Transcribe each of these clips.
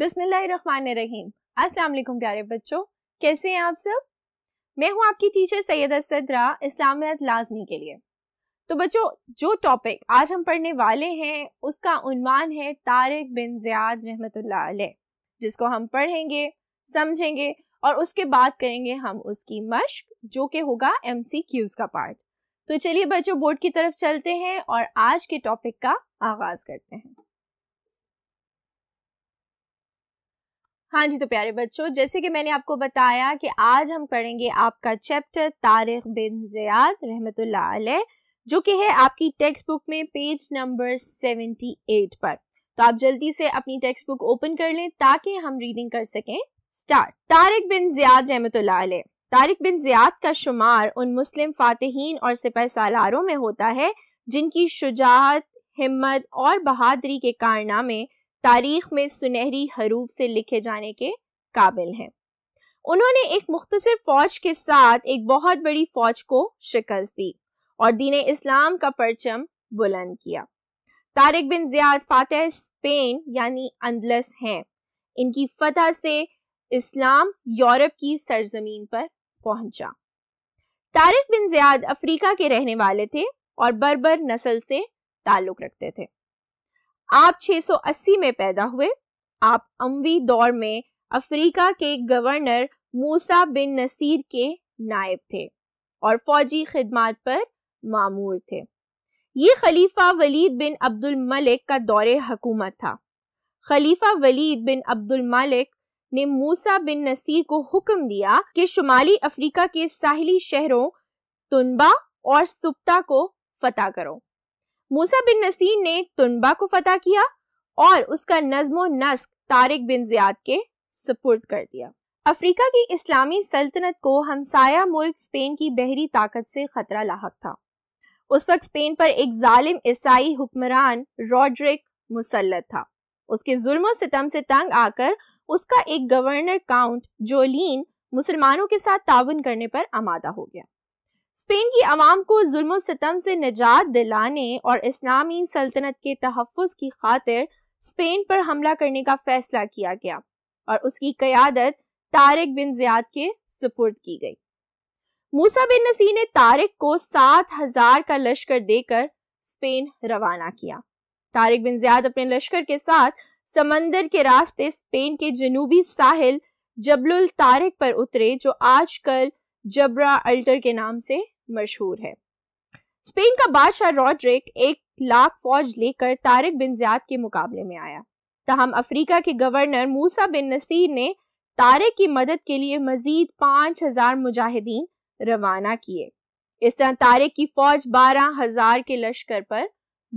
बिस्मिल्लाहिर्रहमानिर्रहीम अस्सलाम वालेकुम प्यारे बच्चों कैसे हैं आप सब मैं हूं आपकी टीचर सैयद सदरा इस्लामियत लाजमी के लिए तो बच्चों जो टॉपिक आज हम पढ़ने वाले हैं उसका उन्वान है तारिक बिन ज़ियाद रहमतुल्लाह अलैह जिसको हम पढ़ेंगे समझेंगे और उसके बाद करेंगे हम उसकी मश्क जो कि होगा एम का पार्ट तो चलिए बच्चों बोर्ड की तरफ चलते हैं और आज के टॉपिक का आगाज़ करते हैं हाँ जी तो प्यारे बच्चों जैसे कि मैंने आपको बताया कि आज हम पढ़ेंगे आपका चैप्टर तारिक बिन जयाद रहमतुल्ला जो कि है आपकी टेक्स्ट बुक में पेज नंबर सेवेंटी एट पर तो आप जल्दी से अपनी टेक्स्ट बुक ओपन कर लें ताकि हम रीडिंग कर सकें स्टार्ट तारिक बिन जयाद रहमत तारिक बिन जयाद का शुमार उन मुस्लिम फातहन और सिपह सालारों में होता है जिनकी शुजात हिम्मत और बहादरी के कारनामे तारीख में सुनहरी हरूफ से लिखे जाने के काबिल हैं उन्होंने एक मुख्तसर फौज के साथ एक बहुत बड़ी फौज को शिकस्त दी और दीन इस्लाम का परचम बुलंद किया तारिक बिन जियाद फातह स्पेन यानी अंदलस हैं इनकी फतह से इस्लाम यूरोप की सरजमीन पर पहुंचा तारिक बिन जियाद अफ्रीका के रहने वाले थे और बर्बर नस्ल से ताल्लुक रखते थे आप 680 में पैदा हुए आप अमवी दौर में अफ्रीका के गवर्नर मूसा बिन नसीर के नायब थे और फौजी खिदमात पर मामूर थे ये खलीफा वलीद बिन अब्दुल मलिक का दौरे हकूमत था खलीफा वलीद बिन अब्दुल मलिक ने मूसा बिन नसीर को हुक्म दिया कि शुमाली अफ्रीका के साहली शहरों तुनबा और सुप्ता को फतह करो मूसा बिन नसीर ने तुनबा को फतह किया और उसका नज्म नस्क तारिक बिन जियाद के सपुर्द कर दिया अफ्रीका की इस्लामी सल्तनत को हमसाया मुल्क स्पेन की बहरी ताकत से खतरा लाक था उस वक्त स्पेन पर एक जालिम ईसाई हुक्मरान रॉड्रिक मुसलत था उसके जुल्म सितम से तंग आकर उसका एक गवर्नर काउंट जोलिन मुसलमानों के साथ ताउन करने पर आमादा हो गया स्पेन की आवाम को जुल्म सितम से निजात दिलाने और इस्लामी सल्तनत के तहफ़ की खातिर स्पेन पर हमला करने का फैसला किया गया और उसकी क्यादत तारिक बिन जियाद के सुपुर्द की गई मूसा बिन नसी ने तारिक को सात हजार का लश्कर देकर स्पेन रवाना किया तारिक बिन जियाद अपने लश्कर के साथ समंदर के रास्ते स्पेन के जनूबी साहिल जबलुल तारिक पर उतरे जो आजकल जबरा अल्टर के नाम से मशहूर है स्पेन का बादशाह रॉड्रिक एक लाख फौज लेकर तारिक बिन जियाद के मुकाबले में आया तहम अफ्रीका के गवर्नर मूसा बिन नसीर ने तारिक की मदद के लिए मजीद पाँच हजार मुजाहिदीन रवाना किए इस तरह तारिक की फौज बारह हजार के लश्कर पर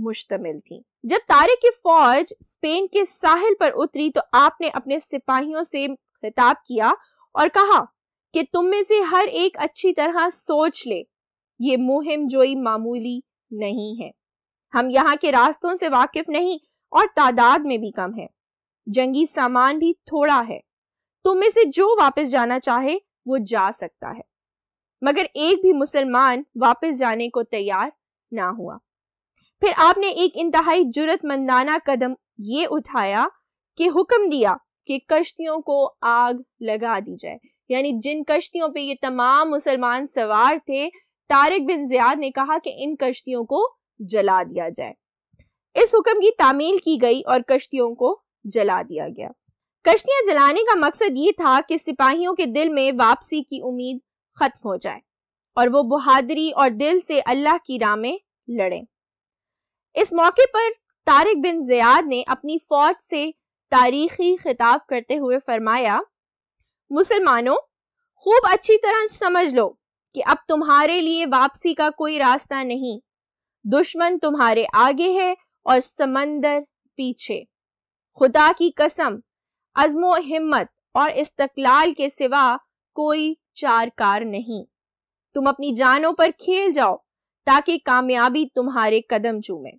मुश्तमिल थी जब तारिक की फौज स्पेन के साहिल पर उतरी तो आपने अपने सिपाहियों से खिताब किया और कहा कि तुम में से हर एक अच्छी तरह सोच ले ये मुहिम जोई मामूली नहीं है हम यहाँ के रास्तों से वाकिफ नहीं और तादाद में भी कम है जंगी सामान भी थोड़ा है तुम में से जो वापस जाना चाहे वो जा सकता है मगर एक भी मुसलमान वापस जाने को तैयार ना हुआ फिर आपने एक इंतहाई जुरतमंदाना कदम ये उठाया कि हुक्म दिया कि कश्तियों को आग लगा दी जाए यानी जिन कश्तियों पे ये तमाम मुसलमान सवार थे तारिक बिन जियाद ने कहा कि इन कश्तियों को जला दिया जाए इस हुक्म की तामील की गई और कश्तियों को जला दिया गया कश्तियां जलाने का मकसद ये था कि सिपाहियों के दिल में वापसी की उम्मीद खत्म हो जाए और वो बहादरी और दिल से अल्लाह की राह में लड़ें इस मौके पर तारिक बिन जयाद ने अपनी फौज से तारीखी खिताब करते हुए फरमाया मुसलमानों खूब अच्छी तरह समझ लो कि अब तुम्हारे लिए वापसी का कोई रास्ता नहीं दुश्मन तुम्हारे आगे है और समंदर पीछे खुदा की कसम अजमो हिम्मत और इस्तकलाल के सिवा कोई चार कार नहीं तुम अपनी जानों पर खेल जाओ ताकि कामयाबी तुम्हारे कदम चूमे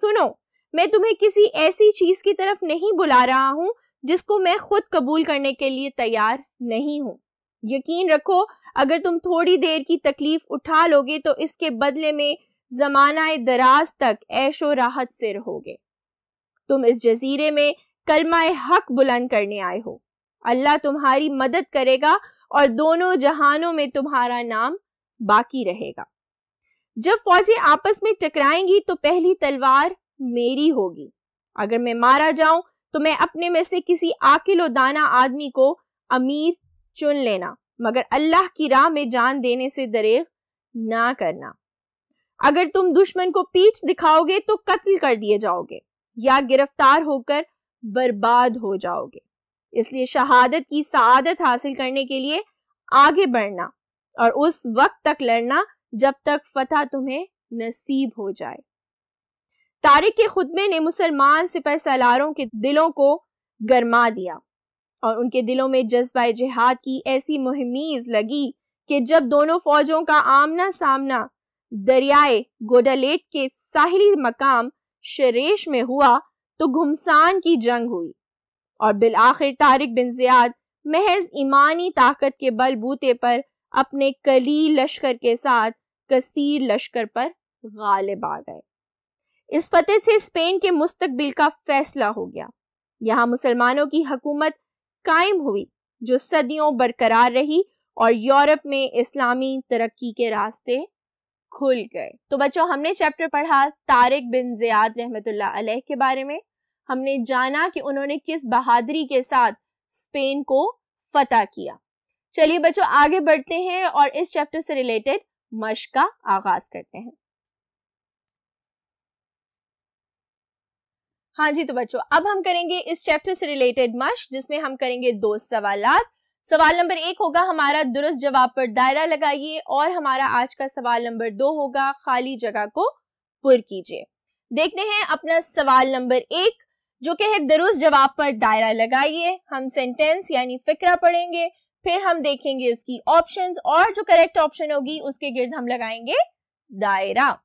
सुनो मैं तुम्हें किसी ऐसी चीज की तरफ नहीं बुला रहा हूं जिसको मैं खुद कबूल करने के लिए तैयार नहीं हूँ यकीन रखो अगर तुम थोड़ी देर की तकलीफ उठा लोगे तो इसके बदले में जमाना दराज तक ऐशो राहत से रहोगे तुम इस जजीरे में कलमा हक बुलंद करने आए हो अल्लाह तुम्हारी मदद करेगा और दोनों जहानों में तुम्हारा नाम बाकी रहेगा जब फौजें आपस में टकराएंगी तो पहली तलवार मेरी होगी अगर मैं मारा जाऊं तो मैं अपने में से किसी आकिलो दाना आदमी को अमीर चुन लेना मगर अल्लाह की राह में जान देने से दरेग ना करना अगर तुम दुश्मन को पीठ दिखाओगे तो कत्ल कर दिए जाओगे या गिरफ्तार होकर बर्बाद हो जाओगे इसलिए शहादत की शहादत हासिल करने के लिए आगे बढ़ना और उस वक्त तक लड़ना जब तक फतह तुम्हें नसीब हो जाए तारिक के खुतबे ने मुसलमान सिपह सलारों के दिलों को गरमा दिया और उनके दिलों में जज्बा जिहाद की ऐसी मुहमीज लगी कि जब दोनों फौजों का आमना सामना दरियाए गोडालेट के साहिली मकाम शरेश में हुआ तो घुमसान की जंग हुई और बिल आखिर तारिक बिन जियाद महज ईमानी ताकत के बलबूते पर अपने कली लश्कर के साथ कसीर लश्कर पर गालिब आ गए इस फतेह से स्पेन के मुस्तकबिल का फैसला हो गया यहाँ मुसलमानों की हकूमत कायम हुई जो सदियों बरकरार रही और यूरोप में इस्लामी तरक्की के रास्ते खुल गए तो बच्चों हमने चैप्टर पढ़ा तारिक बिन जियाद रहमत अलैह के बारे में हमने जाना कि उन्होंने किस बहादुरी के साथ स्पेन को फतह किया चलिए बच्चों आगे बढ़ते हैं और इस चैप्टर से रिलेटेड मश का आगाज करते हैं हाँ जी तो बच्चों अब हम करेंगे इस चैप्टर से रिलेटेड मश जिसमें हम करेंगे दो सवाल सवाल नंबर एक होगा हमारा दुरुस्त जवाब पर दायरा लगाइए और हमारा आज का सवाल नंबर दो होगा खाली जगह को पुर कीजिए देखते हैं अपना सवाल नंबर एक जो कि है दुरुस्त जवाब पर दायरा लगाइए हम सेंटेंस यानी फिक्रा पढ़ेंगे फिर हम देखेंगे उसकी ऑप्शन और जो करेक्ट ऑप्शन होगी उसके गिर्द हम लगाएंगे दायरा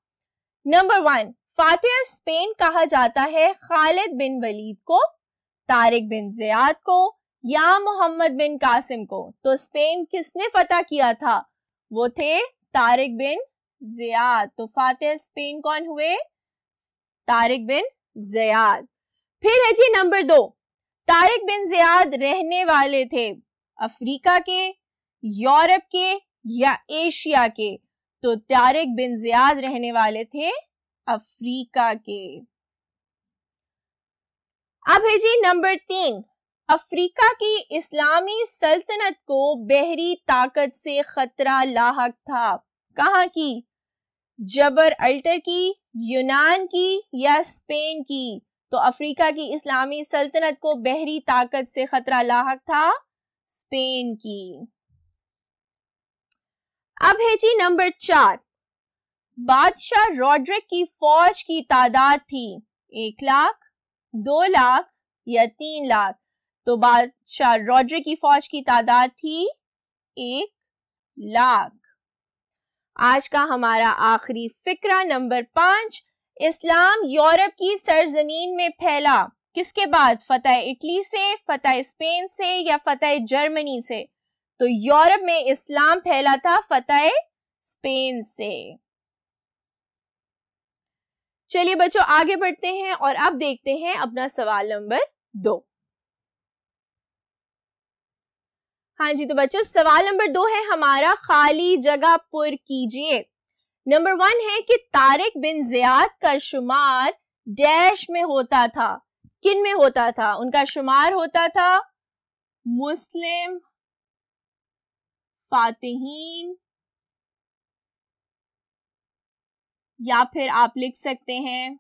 नंबर वन फातह स्पेन कहा जाता है खालिद बिन वलीद को तारिक बिन जयाद को या मोहम्मद बिन कासिम को तो स्पेन किसने फतह किया था वो थे तारिक बिन जयाद तो फातह स्पेन कौन हुए तारिक बिन जयाद फिर है जी नंबर दो तारिक बिन जयाद रहने वाले थे अफ्रीका के यूरोप के या एशिया के तो तारिक बिन जयाद रहने वाले थे अफ्रीका के अब है जी नंबर तीन अफ्रीका की इस्लामी सल्तनत को बहरी ताकत से खतरा लाक था कहाँ की जबर अल्टर की यूनान की या स्पेन की तो अफ्रीका की इस्लामी सल्तनत को बहरी ताकत से खतरा लाक था स्पेन की अब है जी नंबर चार बादशाह रॉड्रिक की फौज की तादाद थी एक लाख दो लाख या तीन लाख तो बादशाह रॉड्रिक की फौज की तादाद थी एक लाख आज का हमारा आखिरी फिक्रा नंबर पांच इस्लाम यूरोप की सरजमीन में फैला किसके बाद फतेह इटली से फतेह स्पेन से या फतेह जर्मनी से तो यूरोप में इस्लाम फैला था फतेह स्पेन से चलिए बच्चों आगे बढ़ते हैं और अब देखते हैं अपना सवाल नंबर दो हाँ जी तो बच्चों सवाल नंबर दो है हमारा खाली जगह पुर कीजिए नंबर वन है कि तारिक बिन जियाद का शुमार डैश में होता था किन में होता था उनका शुमार होता था मुस्लिम फातिहीन या फिर आप लिख सकते हैं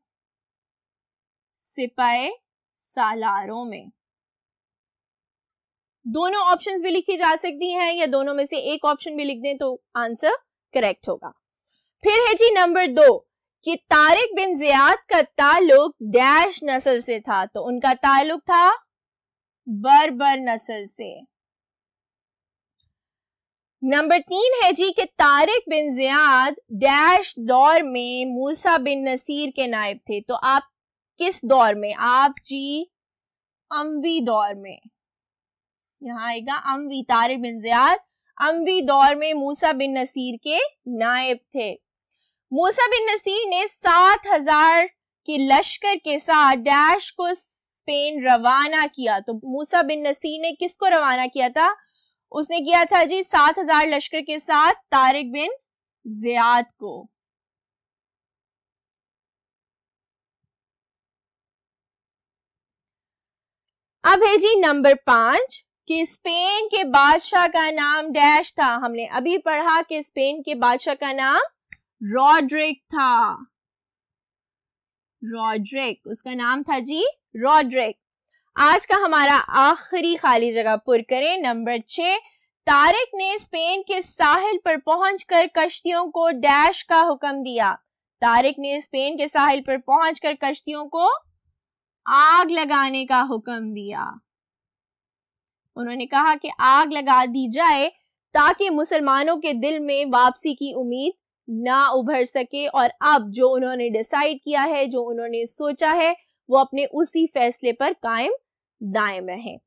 सिपाही सालारों में दोनों ऑप्शंस भी लिखी जा सकती हैं या दोनों में से एक ऑप्शन भी लिख दें तो आंसर करेक्ट होगा फिर है जी नंबर दो कि तारिक बिन जियाद का ताल्लुक डैश नस्ल से था तो उनका ताल्लुक था बर्बर नस्ल से नंबर तीन है जी कि तारिक बिन जियाद डैश दौर में मूसा बिन नसीर के नायब थे तो आप किस दौर में आप जी अम्वी दौर में यहाँ आएगा अम्बी तारिक बिन जियाद अम्वी दौर में मूसा बिन नसीर के नायब थे मूसा बिन नसीर ने सात हजार के लश्कर के साथ डैश को स्पेन रवाना किया तो मूसा बिन नसीर ने किसको रवाना किया था उसने किया था जी सात हजार लश्कर के साथ तारिक बिन जियाद को अब है जी नंबर पांच कि स्पेन के बादशाह का नाम डैश था हमने अभी पढ़ा कि स्पेन के बादशाह का नाम रॉड्रिक था रॉड्रिक उसका नाम था जी रॉड्रिक आज का हमारा आखिरी खाली जगह पुर करें नंबर छह तारिक ने स्पेन के साहिल पर पहुंचकर कश्तियों को डैश का हुक्म दिया तारिक ने स्पेन के साहिल पर पहुंचकर कश्तियों को आग लगाने का हुक्म दिया उन्होंने कहा कि आग लगा दी जाए ताकि मुसलमानों के दिल में वापसी की उम्मीद ना उभर सके और अब जो उन्होंने डिसाइड किया है जो उन्होंने सोचा है वो अपने उसी फैसले पर कायम दायम रहें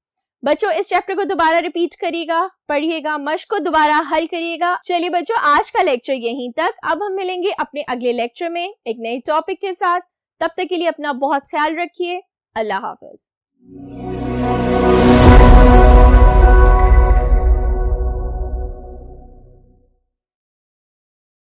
बच्चों इस चैप्टर को दोबारा रिपीट करिएगा पढ़िएगा मश को दोबारा हल करिएगा चलिए बच्चों आज का लेक्चर यहीं तक अब हम मिलेंगे अपने अगले लेक्चर में एक नए टॉपिक के साथ तब तक के लिए अपना बहुत ख्याल रखिए अल्लाह हाफिज